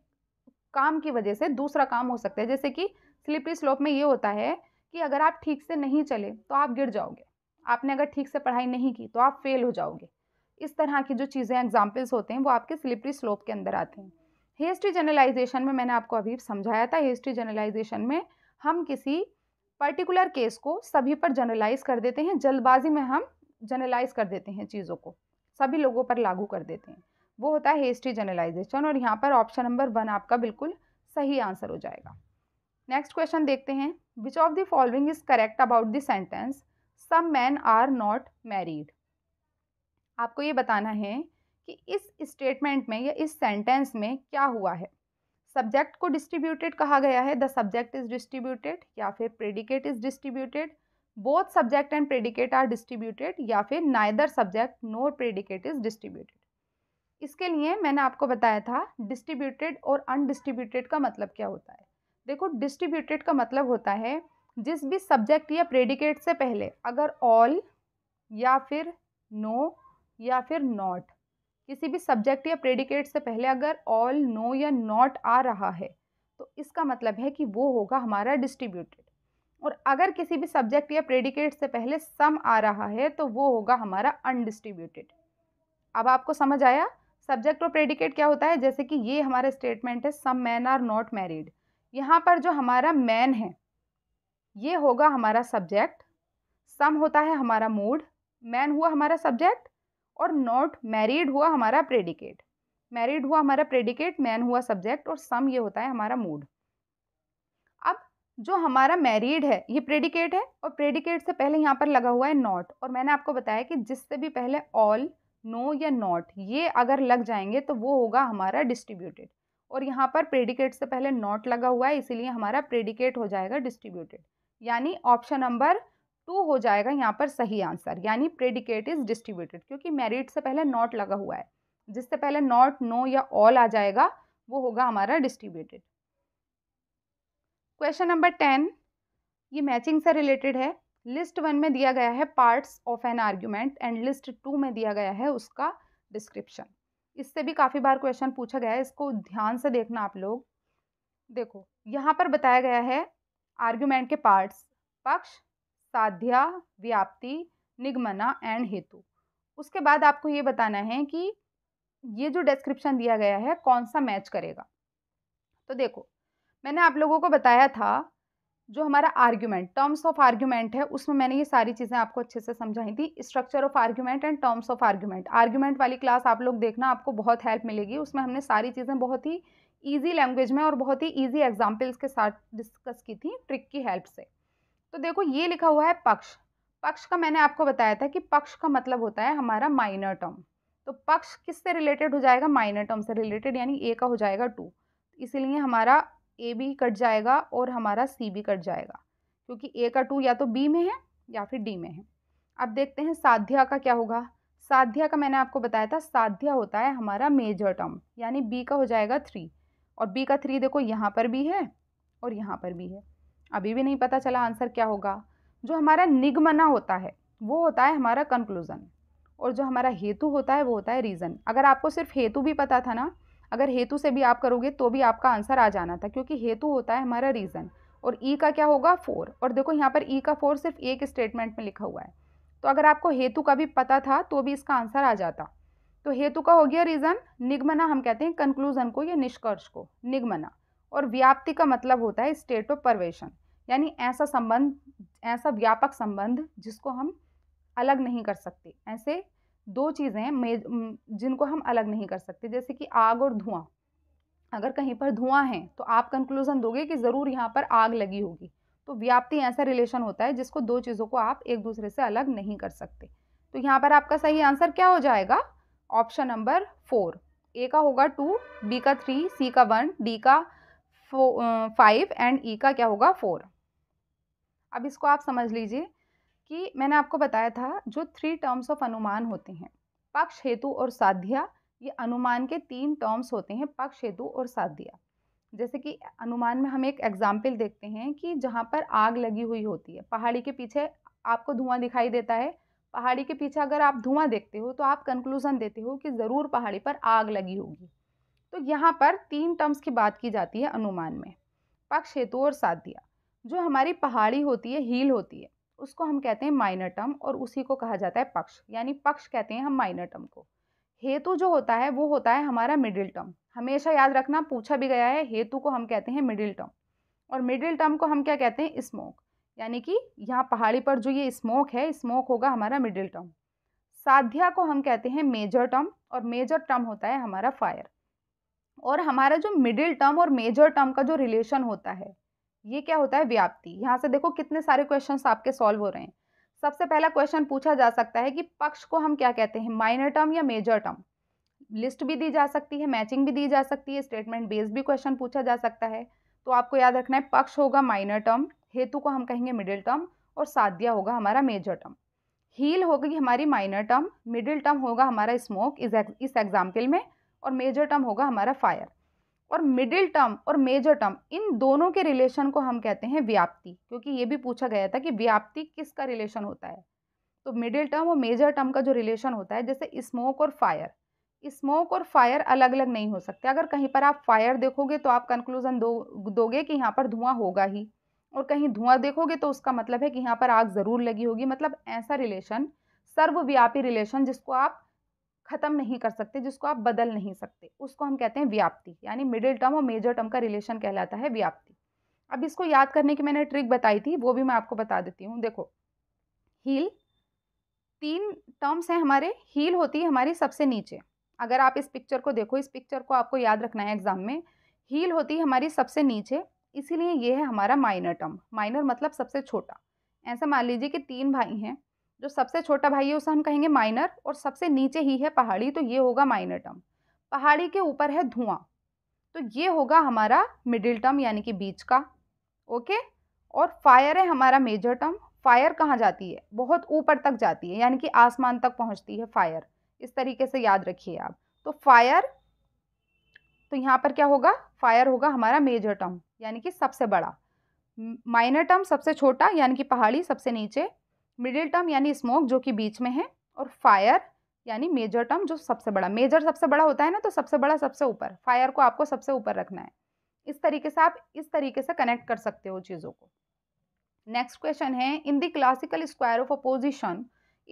काम की वजह से दूसरा काम हो सकता है जैसे कि स्लिपरी स्लोप में ये होता है कि अगर आप ठीक से नहीं चले तो आप गिर जाओगे आपने अगर ठीक से पढ़ाई नहीं की तो आप फेल हो जाओगे इस तरह की जो चीज़ें एग्जाम्पल्स होते हैं वो आपके स्लिपरी स्लोप के अंदर आते हैं हिस्ट्री जनरलाइजेशन में मैंने आपको अभी समझाया था हिस्ट्री जनरलाइजेशन में हम किसी पर्टिकुलर केस को सभी पर जनरलाइज कर देते हैं जल्दबाजी में हम जनरलाइज कर देते हैं चीज़ों को सभी लोगों पर लागू कर देते हैं वो होता है हिस्ट्री जनरलाइजेशन और यहाँ पर ऑप्शन नंबर वन आपका बिल्कुल सही आंसर हो जाएगा नेक्स्ट क्वेश्चन देखते हैं which of the following is correct about the sentence some men are not married आपको ये बताना है कि इस स्टेटमेंट में या इस सेंटेंस में क्या हुआ है सब्जेक्ट को डिस्ट्रीब्यूटेड कहा गया है द सब्जेक्ट इज़ डिस्ट्रीब्यूटेड या फिर predicate is distributed both subject and predicate are distributed या फिर neither subject nor predicate is distributed इसके लिए मैंने आपको बताया था डिस्ट्रीब्यूटेड और अनडिस्ट्रीब्यूटेड का मतलब क्या होता है देखो डिस्ट्रीब्यूटेड का मतलब होता है जिस भी सब्जेक्ट या प्रेडिकेट से पहले अगर ऑल या फिर नो no, या फिर नॉट किसी भी सब्जेक्ट या प्रेडिकेट से पहले अगर ऑल नो या नॉट आ रहा है तो इसका मतलब है कि वो होगा हमारा डिस्ट्रीब्यूटेड और अगर किसी भी सब्जेक्ट या प्रेडिकेट से पहले सम आ रहा है तो वो होगा हमारा अनडिस्ट्रीब्यूटेड अब आपको समझ आया सब्जेक्ट और प्रेडिकेट क्या होता है जैसे कि ये हमारा स्टेटमेंट है some men are not married यहाँ पर जो हमारा मैन है ये होगा हमारा सब्जेक्ट सम होता है हमारा मूड मैन हुआ हमारा सब्जेक्ट और नॉट मैरिड हुआ हमारा प्रेडिकेट मैरिड हुआ हमारा प्रेडिकेट मैन हुआ सब्जेक्ट और सम ये होता है हमारा मूड अब जो हमारा मैरिड है ये प्रेडिकेट है और प्रेडिकेट से पहले यहाँ पर लगा हुआ है नॉट और मैंने आपको बताया कि जिससे भी पहले ऑल नो या नॉट ये अगर लग जाएंगे तो वो होगा हमारा डिस्ट्रीब्यूटेड और यहाँ पर प्रेडिकेट से पहले नॉट लगा हुआ है इसीलिए हमारा प्रेडिकेट हो जाएगा डिस्ट्रीब्यूटेड यानी ऑप्शन नंबर टू हो जाएगा यहाँ पर सही आंसर यानी प्रेडिकेट इज डिस्ट्रीब्यूटेड क्योंकि मेरिट से पहले नॉट लगा हुआ है जिससे पहले नॉट नो या ऑल आ जाएगा वो होगा हमारा डिस्ट्रीब्यूटेड क्वेश्चन नंबर टेन ये मैचिंग से रिलेटेड है लिस्ट वन में दिया गया है parts of an argument and list two में दिया गया है उसका डिस्क्रिप्शन इससे भी काफ़ी बार क्वेश्चन पूछा गया है इसको ध्यान से देखना आप लोग देखो यहाँ पर बताया गया है आर्ग्यूमेंट के पार्ट्स पक्ष साध्या व्याप्ति निगमना एंड हेतु उसके बाद आपको ये बताना है कि ये जो डिस्क्रिप्शन दिया गया है कौन सा मैच करेगा तो देखो मैंने आप लोगों को बताया था जो हमारा आर्ग्यूमेंट टर्म्स ऑफ आर्ग्यूमेंट है उसमें मैंने ये सारी चीज़ें आपको अच्छे से समझाई थी structure of argument and terms of argument argument वाली क्लास आप लोग देखना आपको बहुत हेल्प मिलेगी उसमें हमने सारी चीज़ें बहुत ही ईजी लैंग्वेज में और बहुत ही ईजी एग्जाम्पल्स के साथ डिस्कस की थी ट्रिक की हेल्प से तो देखो ये लिखा हुआ है पक्ष पक्ष का मैंने आपको बताया था कि पक्ष का मतलब होता है हमारा माइनर टर्म तो पक्ष किससे रिलेटेड हो जाएगा माइनर टर्म से रिलेटेड यानी ए का हो जाएगा टू इसीलिए हमारा ए बी कट जाएगा और हमारा सी बी कट जाएगा क्योंकि ए का टू या तो बी में है या फिर डी में है अब देखते हैं साध्या का क्या होगा साध्या का मैंने आपको बताया था साध्या होता है हमारा मेजर टर्म यानी बी का हो जाएगा थ्री और बी का थ्री देखो यहाँ पर भी है और यहाँ पर भी है अभी भी नहीं पता चला आंसर क्या होगा जो हमारा निगमना होता है वो होता है हमारा कंक्लूज़न और जो हमारा हेतु होता है वो होता है रीज़न अगर आपको सिर्फ हेतु भी पता था ना अगर हेतु से भी आप करोगे तो भी आपका आंसर आ जाना था क्योंकि हेतु होता है हमारा रीज़न और ई e का क्या होगा फोर और देखो यहाँ पर ई e का फोर सिर्फ एक स्टेटमेंट में लिखा हुआ है तो अगर आपको हेतु का भी पता था तो भी इसका आंसर आ जाता तो हेतु का हो गया रीज़न निगमना हम कहते हैं कंक्लूज़न को या निष्कर्ष को निगमना और व्याप्ति का मतलब होता है स्टेट ऑफ परवेशन यानी ऐसा संबंध ऐसा व्यापक संबंध जिसको हम अलग नहीं कर सकते ऐसे दो चीज़ें हैं जिनको हम अलग नहीं कर सकते जैसे कि आग और धुआं अगर कहीं पर धुआं है तो आप कंक्लूज़न दोगे कि ज़रूर यहाँ पर आग लगी होगी तो व्याप्ति ऐसा रिलेशन होता है जिसको दो चीज़ों को आप एक दूसरे से अलग नहीं कर सकते तो यहाँ पर आपका सही आंसर क्या हो जाएगा ऑप्शन नंबर फोर ए का होगा टू बी का थ्री सी का वन डी का फाइव एंड ई का क्या होगा फोर अब इसको आप समझ लीजिए कि मैंने आपको बताया था जो थ्री टर्म्स ऑफ अनुमान होते हैं पक्ष हेतु और साध्या ये अनुमान के तीन टर्म्स होते हैं पक्ष हेतु और साध्या जैसे कि अनुमान में हम एक एग्जाम्पल देखते हैं कि जहाँ पर आग लगी हुई होती है पहाड़ी के पीछे आपको धुआं दिखाई देता है पहाड़ी के पीछे अगर आप धुआं देखते हो तो आप कंक्लूज़न देते हो कि ज़रूर पहाड़ी पर आग लगी होगी तो यहाँ पर तीन टर्म्स की बात की जाती है अनुमान में पक्ष हेतु और साध्या जो हमारी पहाड़ी होती है हील होती है उसको हम कहते हैं माइनर टर्म और उसी को कहा जाता है पक्ष यानी पक्ष कहते हैं हम माइनर टर्म को हेतु जो होता है वो होता है हमारा मिडिल टर्म हमेशा याद रखना पूछा भी गया है हेतु को हम कहते हैं मिडिल टर्म और मिडिल टर्म को हम क्या कहते हैं स्मोक यानी कि यहाँ पहाड़ी पर जो ये स्मोक है स्मोक होगा हमारा मिडिल टर्म साध्या को हम कहते हैं मेजर टर्म और मेजर टर्म होता है हमारा फायर और हमारा जो मिडिल टर्म और मेजर टर्म का जो रिलेशन होता है ये क्या होता है व्याप्ति यहाँ से देखो कितने सारे क्वेश्चन आपके सॉल्व हो रहे हैं सबसे पहला क्वेश्चन पूछा जा सकता है कि पक्ष को हम क्या कहते हैं माइनर टर्म या मेजर टर्म लिस्ट भी दी जा सकती है मैचिंग भी दी जा सकती है स्टेटमेंट बेस्ड भी क्वेश्चन पूछा जा सकता है तो आपको याद रखना है पक्ष होगा माइनर टर्म हेतु को हम कहेंगे मिडिल टर्म और साध्या होगा हमारा मेजर टर्म हील होगी हमारी माइनर टर्म मिडिल टर्म होगा हमारा स्मोक इस एग्जाम्पल में और मेजर टर्म होगा हमारा फायर और मिडिल टर्म और मेजर टर्म इन दोनों के रिलेशन को हम कहते हैं व्याप्ति क्योंकि ये भी पूछा गया था कि व्याप्ति किसका रिलेशन होता है तो मिडिल टर्म और मेजर टर्म का जो रिलेशन होता है जैसे स्मोक और फायर स्मोक और फायर अलग अलग नहीं हो सकते अगर कहीं पर आप फायर देखोगे तो आप कंक्लूजन दो दोगे कि यहाँ पर धुआं होगा ही और कहीं धुआं देखोगे तो उसका मतलब है कि यहाँ पर आग ज़रूर लगी होगी मतलब ऐसा रिलेशन सर्वव्यापी रिलेशन जिसको आप ख़त्म नहीं कर सकते जिसको आप बदल नहीं सकते उसको हम कहते हैं व्याप्ति यानी मिडिल टर्म और मेजर टर्म का रिलेशन कहलाता है व्याप्ति अब इसको याद करने की मैंने ट्रिक बताई थी वो भी मैं आपको बता देती हूँ देखो हील तीन टर्म्स हैं हमारे हील होती है हमारी सबसे नीचे अगर आप इस पिक्चर को देखो इस पिक्चर को आपको याद रखना है एग्जाम में हील होती है हमारी सबसे नीचे इसीलिए ये है हमारा माइनर टर्म माइनर मतलब सबसे छोटा ऐसा मान लीजिए कि तीन भाई हैं जो सबसे छोटा भाई है उसे हम कहेंगे माइनर और सबसे नीचे ही है पहाड़ी तो ये होगा माइनर टर्म पहाड़ी के ऊपर है धुआं तो ये होगा हमारा मिडिल टर्म यानी कि बीच का ओके और फायर है हमारा मेजर टर्म फायर कहाँ जाती है बहुत ऊपर तक जाती है यानी कि आसमान तक पहुँचती है फायर इस तरीके से याद रखिए आप तो फायर तो यहाँ पर क्या होगा फायर होगा हमारा मेजर टर्म यानी कि सबसे बड़ा माइनर टर्म सबसे छोटा यानी कि पहाड़ी सबसे नीचे मिडिल टर्म यानी स्मोक जो कि बीच में है और फायर यानी मेजर टर्म जो सबसे बड़ा मेजर सबसे बड़ा होता है ना तो सबसे बड़ा सबसे ऊपर फायर को आपको सबसे ऊपर रखना है इस तरीके से आप इस तरीके से कनेक्ट कर सकते हो चीज़ों को नेक्स्ट क्वेश्चन है in the classical square of opposition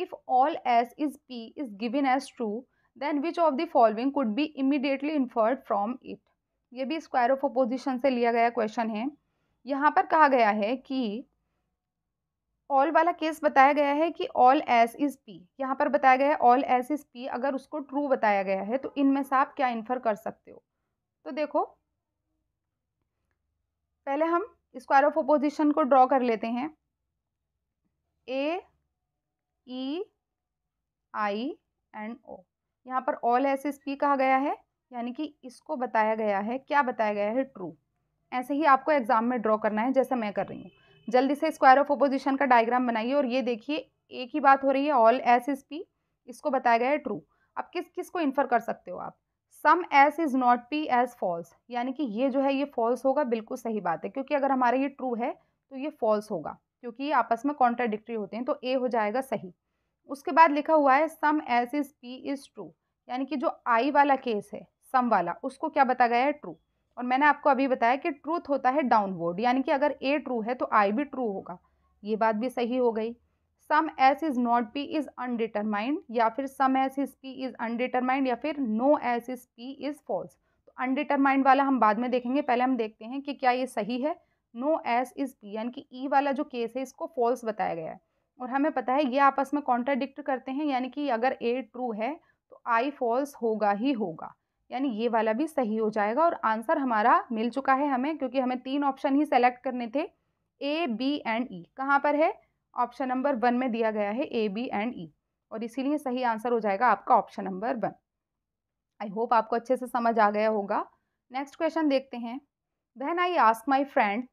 if all S is P is given as true then which of the following could be immediately inferred from it ये भी स्क्वायर ऑफ अपोजिशन से लिया गया question है यहाँ पर कहा गया है कि ऑल वाला केस बताया गया है कि ऑल एस इज़ पी यहाँ पर बताया गया है ऑल एस इज़ पी अगर उसको ट्रू बताया गया है तो इनमें से आप क्या इन्फर कर सकते हो तो देखो पहले हम स्क्वायर ऑफ अपोजिशन को ड्रॉ कर लेते हैं ए ई आई एंड ओ यहाँ पर ऑल एस एस पी कहा गया है यानी कि इसको बताया गया है क्या बताया गया है ट्रू ऐसे ही आपको एग्ज़ाम में ड्रॉ करना है जैसे मैं कर रही हूँ जल्दी से स्क्वायर ऑफ अपोजिशन का डायग्राम बनाइए और ये देखिए एक ही बात हो रही है ऑल एस इज़ पी इसको बताया गया है ट्रू अब किस किस को इन्फर कर सकते हो आप some S is not P as false यानी कि ये जो है ये फॉल्स होगा बिल्कुल सही बात है क्योंकि अगर हमारा ये ट्रू है तो ये फॉल्स होगा क्योंकि ये आपस में कॉन्ट्राडिक्ट्री होते हैं तो ए हो जाएगा सही उसके बाद लिखा हुआ है some S is P is true यानी कि जो आई वाला केस है सम वाला उसको क्या बताया गया है ट्रू और मैंने आपको अभी बताया कि ट्रूथ होता है डाउनवर्ड यानी कि अगर ए ट्रू है तो आई भी ट्रू होगा ये बात भी सही हो गई some S is not P is undetermined या फिर some S is P is undetermined या फिर no S is P is false तो अनडिटरमाइंड वाला हम बाद में देखेंगे पहले हम देखते हैं कि क्या ये सही है नो एस इज़ पी यानी कि ई e वाला जो केस है इसको फॉल्स बताया गया है और हमें पता है ये आपस में कॉन्ट्राडिक्ट करते हैं यानी कि अगर ए ट्रू है तो आई फॉल्स होगा ही होगा यानी ये वाला भी सही हो जाएगा और आंसर हमारा मिल चुका है हमें क्योंकि हमें तीन ऑप्शन ही सेलेक्ट करने थे ए बी एंड ई कहाँ पर है ऑप्शन नंबर वन में दिया गया है ए बी एंड ई और इसीलिए सही आंसर हो जाएगा आपका option number one I hope आपको अच्छे से समझ आ गया होगा नेक्स्ट क्वेश्चन देखते हैं then I ask my friend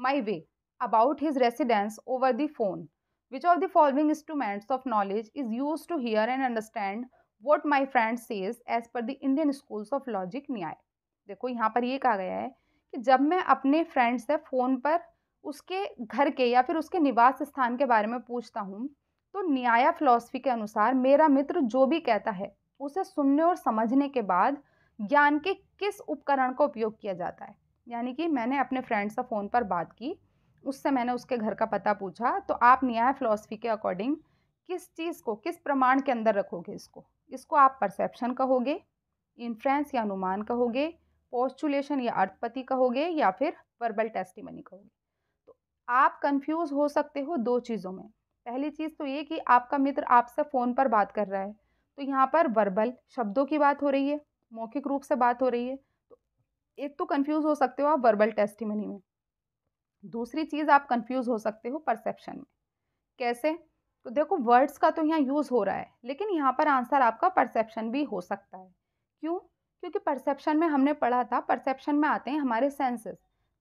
my way about his residence over the phone which of the following instruments of knowledge is use to hear and understand what my friend says as per the Indian schools of logic Nyaya देखो यहाँ पर ये कहा गया है कि जब मैं अपने फ्रेंड से फ़ोन पर उसके घर के या फिर उसके निवास स्थान के बारे में पूछता हूँ तो न्याय फिलॉसफी के अनुसार मेरा मित्र जो भी कहता है उसे सुनने और समझने के बाद ज्ञान के किस उपकरण का उपयोग किया जाता है यानी कि मैंने अपने फ्रेंड से फ़ोन पर बात की उससे मैंने उसके घर का पता पूछा तो आप न्याय फिलॉसफी के अकॉर्डिंग किस चीज़ को किस प्रमाण के अंदर रखोगे इसको इसको आप परसेप्शन कहोगे इन्फ्रेंस या अनुमान कहोगे पोस्टुलेशन या अर्थपति कहोगे या फिर वर्बल टेस्टिमनी कहोगे तो आप कंफ्यूज हो सकते हो दो चीज़ों में पहली चीज़ तो ये कि आपका मित्र आपसे फ़ोन पर बात कर रहा है तो यहाँ पर वर्बल शब्दों की बात हो रही है मौखिक रूप से बात हो रही है तो एक तो कन्फ्यूज हो सकते हो आप वर्बल टेस्टिमनी में दूसरी चीज़ आप कन्फ्यूज हो सकते हो परसेप्शन में कैसे तो देखो वर्ड्स का तो यहाँ यूज़ हो रहा है लेकिन यहाँ पर आंसर आपका परसेप्शन भी हो सकता है क्यों क्योंकि परसेप्शन में हमने पढ़ा था परसेप्शन में आते हैं हमारे सेंसेस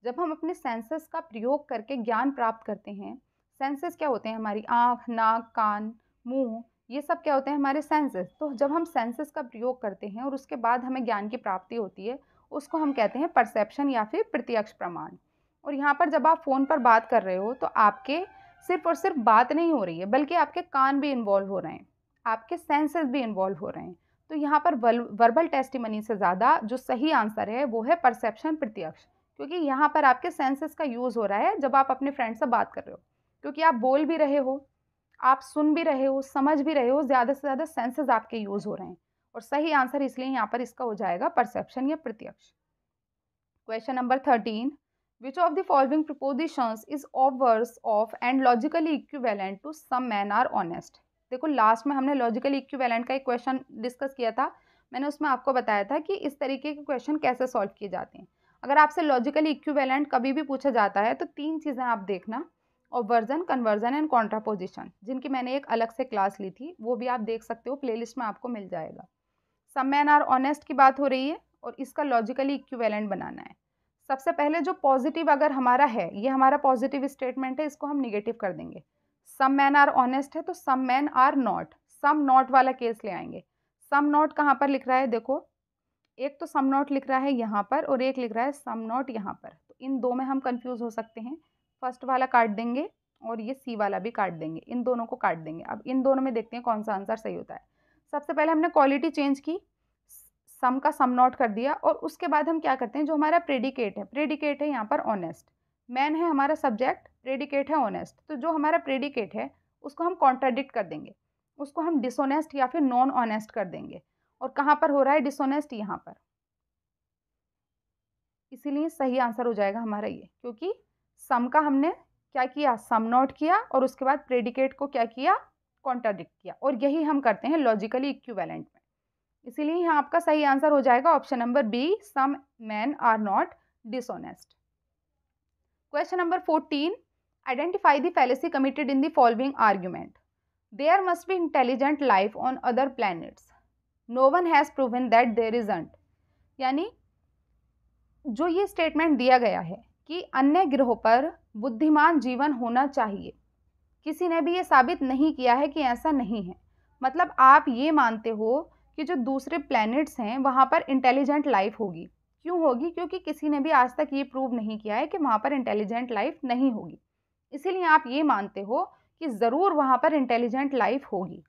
जब हम अपने सेंसेस का प्रयोग करके ज्ञान प्राप्त करते हैं सेंसेस क्या होते हैं हमारी आँख नाक कान मुँह ये सब क्या होते हैं हमारे सेंसेस तो जब हम सेंसेस का प्रयोग करते हैं और उसके बाद हमें ज्ञान की प्राप्ति होती है उसको हम कहते हैं परसेप्शन या फिर प्रत्यक्ष प्रमाण और यहाँ पर जब आप फ़ोन पर बात कर रहे हो तो आपके सिर्फ और सिर्फ बात नहीं हो रही है बल्कि आपके कान भी इन्वॉल्व हो रहे हैं आपके सेंसेस भी इन्वॉल्व हो रहे हैं तो यहाँ पर वर्बल टेस्टिमनी से ज़्यादा जो सही आंसर है वो है परसेप्शन प्रत्यक्ष क्योंकि यहाँ पर आपके सेंसेस का यूज़ हो रहा है जब आप अपने फ्रेंड से बात कर रहे हो क्योंकि आप बोल भी रहे हो आप सुन भी रहे हो समझ भी रहे हो ज़्यादा से ज़्यादा सेंसेस आपके यूज़ हो रहे हैं और सही आंसर इसलिए यहाँ पर इसका हो जाएगा परसेप्शन या प्रत्यक्ष question number thirteen which of the following prepositions is obverse of and logically equivalent to some men are honest देखो लास्ट में हमने लॉजिकली इक्विवेलेंट का एक क्वेश्चन डिस्कस किया था मैंने उसमें आपको बताया था कि इस तरीके के क्वेश्चन कैसे सॉल्व किए जाते हैं अगर आपसे लॉजिकली इक्विवेलेंट कभी भी पूछा जाता है तो तीन चीज़ें आप देखना ओवर्जन कन्वर्जन एंड कॉन्ट्रापोजिशन जिनकी मैंने एक अलग से क्लास ली थी वो भी आप देख सकते हो प्ले में आपको मिल जाएगा सम मैन आर ऑनेस्ट की बात हो रही है और इसका लॉजिकली इक्वेलेंट बनाना है सबसे पहले जो पॉजिटिव अगर हमारा है ये हमारा पॉजिटिव स्टेटमेंट है इसको हम निगेटिव कर देंगे सम मैन आर ऑनेस्ट है तो some men are not some not वाला केस ले आएंगे सम नॉट कहाँ पर लिख रहा है देखो एक तो सम नॉट लिख रहा है यहाँ पर और एक लिख रहा है सम नॉट यहाँ पर तो इन दो में हम कंफ्यूज हो सकते हैं फर्स्ट वाला काट देंगे और ये सी वाला भी काट देंगे इन दोनों को काट देंगे अब इन दोनों में देखते हैं कौन सा आंसर सही होता है सबसे पहले हमने क्वालिटी चेंज की सम का सम नॉट कर दिया और उसके बाद हम क्या करते हैं जो हमारा प्रेडिकेट है प्रेडिकेट है यहाँ पर ऑनेस्ट मैन है हमारा सब्जेक्ट प्रेडिकेट है ऑनेस्ट तो जो हमारा प्रेडिकेट है उसको हम कॉन्ट्राडिक्ट कर देंगे उसको हम डिसोनेस्ट या फिर नॉन ऑनेस्ट कर देंगे और कहाँ पर हो रहा है डिसोनेस्ट यहाँ पर इसीलिए सही आंसर हो जाएगा हमारा ये क्योंकि सम का हमने क्या किया सम नॉट किया और उसके बाद प्रेडिकेट को क्या किया कॉन्ट्राडिक्ट किया और यही हम करते हैं लॉजिकली इक्विवेलेंट में इसीलिए यहाँ आपका सही आंसर हो जाएगा option number B some men are not dishonest question number fourteen identify the fallacy committed in the following argument there must be intelligent life on other planets no one has proven that there is अंट यानी जो ये statement दिया गया है कि अन्य ग्रहों पर बुद्धिमान जीवन होना चाहिए किसी ने भी ये साबित नहीं किया है कि ऐसा नहीं है मतलब आप ये मानते हो कि जो दूसरे प्लैनेट्स हैं वहाँ पर इंटेलिजेंट लाइफ होगी क्यों होगी क्योंकि किसी ने भी आज तक ये प्रूव नहीं किया है कि वहाँ पर इंटेलिजेंट लाइफ नहीं होगी इसीलिए आप ये मानते हो कि ज़रूर वहाँ पर इंटेलिजेंट लाइफ होगी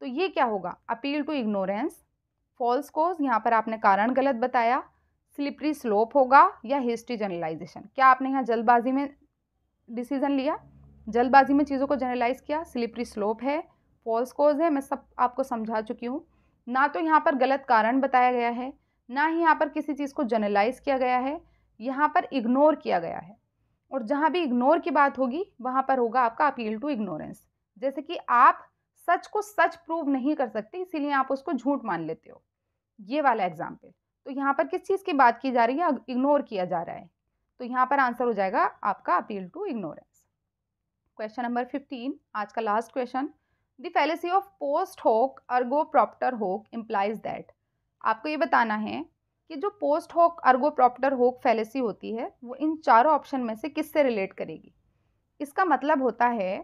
तो ये क्या होगा appeal to ignorance false cause यहाँ पर आपने कारण गलत बताया स्लिपरी स्लोप होगा या हिस्ट्री जनरलाइजेशन क्या आपने यहाँ जल्दबाजी में डिसीजन लिया जल्दबाजी में चीज़ों को जनरलाइज किया स्लिपरी स्लोप है फॉल्स कोज है मैं सब आपको समझा चुकी हूँ ना तो यहाँ पर गलत कारण बताया गया है ना ही यहाँ पर किसी चीज़ को जनरलाइज किया गया है यहाँ पर इग्नोर किया गया है और जहाँ भी इग्नोर की बात होगी वहाँ पर होगा आपका अपील टू इग्नोरेंस जैसे कि आप सच को सच प्रूव नहीं कर सकते इसीलिए आप उसको झूठ मान लेते हो ये वाला एग्जाम्पल तो यहाँ पर किस चीज़ की बात की जा रही है इग्नोर किया जा रहा है तो यहाँ पर आंसर हो जाएगा आपका appeal to ignorance question number fifteen आज का last question the fallacy of post hoc ergo propter hoc implies that आपको ये बताना है कि जो पोस्ट होक अर्गो प्रॉप्टर होक फैलेसी होती है वो इन चारों ऑप्शन में से किससे रिलेट करेगी इसका मतलब होता है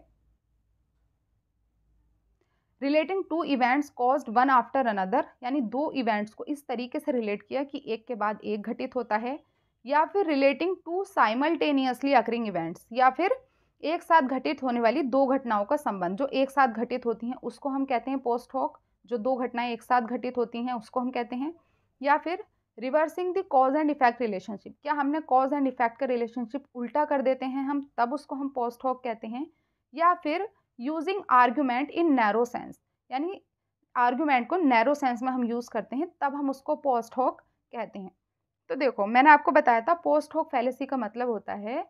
relating to events caused one after another यानी दो इवेंट्स को इस तरीके से रिलेट किया कि एक के बाद एक घटित होता है या फिर relating to simultaneously occurring events या फिर एक साथ घटित होने वाली दो घटनाओं का संबंध जो एक साथ घटित होती हैं उसको हम कहते हैं पोस्ट हॉक जो दो घटनाएं एक साथ घटित होती हैं उसको हम कहते हैं या फिर reversing the cause and effect relationship क्या हमने कॉज एंड इफेक्ट का रिलेशनशिप उल्टा कर देते हैं हम तब उसको हम पोस्ट हॉक कहते हैं या फिर using argument in narrow sense यानी आर्ग्यूमेंट को नैरो सेंस में हम यूज़ करते हैं तब हम उसको पोस्ट हॉक कहते हैं तो देखो मैंने आपको बताया था पोस्ट हॉक फैलेसी का मतलब होता है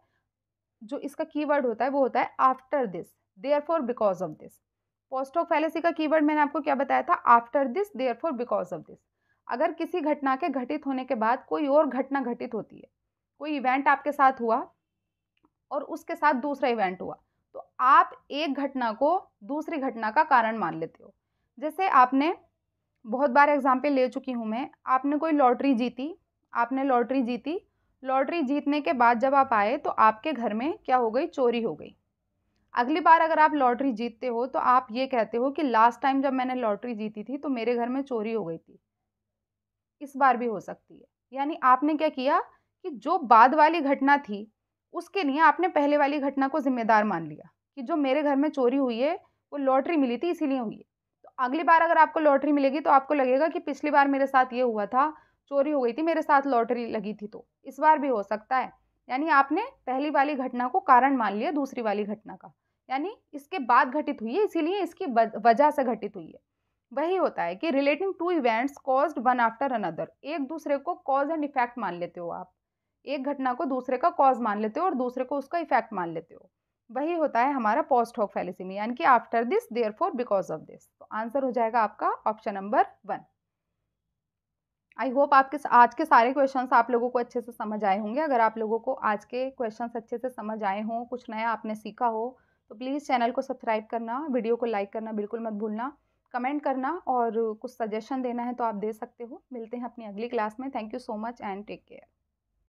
जो इसका कीवर्ड होता है वो होता है after this therefore because of this post hoc fallacy का कीवर्ड मैंने आपको क्या बताया था after this therefore because of this अगर किसी घटना के घटित होने के बाद कोई और घटना घटित होती है कोई इवेंट आपके साथ हुआ और उसके साथ दूसरा इवेंट हुआ तो आप एक घटना को दूसरी घटना का कारण मान लेते हो जैसे आपने बहुत बार एग्जाम्पल ले चुकी हूँ मैं आपने कोई लॉटरी जीती आपने लॉटरी जीती लॉटरी जीतने के बाद जब आप आए तो आपके घर में क्या हो गई चोरी हो गई अगली बार अगर आप लॉटरी जीतते हो तो आप ये कहते हो कि लास्ट टाइम जब मैंने लॉटरी जीती थी तो मेरे घर में चोरी हो गई थी इस बार भी हो सकती है यानी आपने क्या किया कि जो बाद वाली घटना थी उसके लिए आपने पहले वाली घटना को जिम्मेदार मान लिया कि जो मेरे घर में चोरी हुई है वो लॉटरी मिली थी इसीलिए हुई है तो अगली बार अगर आपको लॉटरी मिलेगी तो आपको लगेगा कि पिछली बार मेरे साथ ये हुआ था चोरी हो गई थी मेरे साथ लॉटरी लगी थी तो इस बार भी हो सकता है यानी आपने पहली वाली घटना को कारण मान लिया दूसरी वाली घटना का यानी इसके बाद घटित हुई है इसीलिए इसकी वजह से घटित हुई है वही होता है कि relating to events caused one after another एक दूसरे को कॉज एंड इफेक्ट मान लेते हो आप एक घटना को दूसरे का कॉज मान लेते हो और दूसरे को उसका इफेक्ट मान लेते हो वही होता है हमारा पोस्ट हॉक फैलिसी में यानी कि after this there because of this तो आंसर हो जाएगा आपका option number one I hope आपके आज के सारे क्वेश्चंस आप लोगों को अच्छे से समझ आए होंगे अगर आप लोगों को आज के क्वेश्चंस अच्छे से समझ आए हों कुछ नया आपने सीखा हो तो प्लीज़ चैनल को सब्सक्राइब करना वीडियो को लाइक करना बिल्कुल मत भूलना कमेंट करना और कुछ सजेशन देना है तो आप दे सकते हो मिलते हैं अपनी अगली क्लास में thank you so much and take care